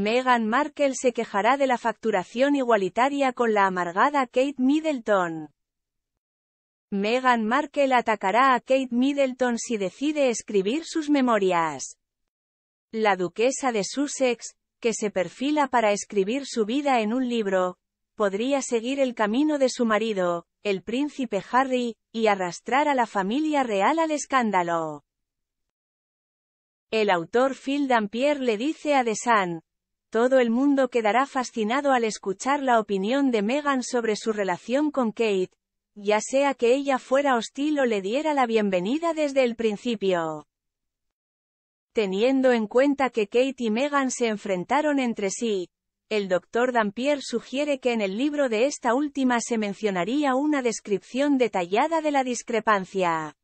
Meghan Markle se quejará de la facturación igualitaria con la amargada Kate Middleton. Meghan Markle atacará a Kate Middleton si decide escribir sus memorias. La duquesa de Sussex, que se perfila para escribir su vida en un libro, podría seguir el camino de su marido, el príncipe Harry, y arrastrar a la familia real al escándalo. El autor Phil Dampier le dice a The todo el mundo quedará fascinado al escuchar la opinión de Meghan sobre su relación con Kate, ya sea que ella fuera hostil o le diera la bienvenida desde el principio. Teniendo en cuenta que Kate y Meghan se enfrentaron entre sí, el doctor Dampier sugiere que en el libro de esta última se mencionaría una descripción detallada de la discrepancia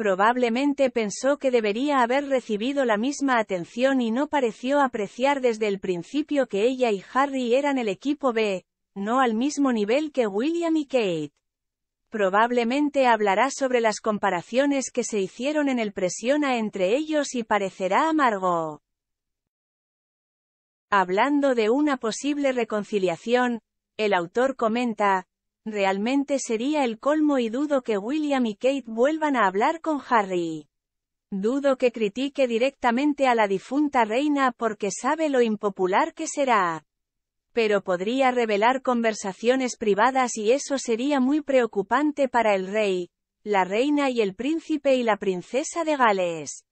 probablemente pensó que debería haber recibido la misma atención y no pareció apreciar desde el principio que ella y Harry eran el equipo B, no al mismo nivel que William y Kate. Probablemente hablará sobre las comparaciones que se hicieron en el presiona entre ellos y parecerá amargo. Hablando de una posible reconciliación, el autor comenta, Realmente sería el colmo y dudo que William y Kate vuelvan a hablar con Harry. Dudo que critique directamente a la difunta reina porque sabe lo impopular que será. Pero podría revelar conversaciones privadas y eso sería muy preocupante para el rey, la reina y el príncipe y la princesa de Gales.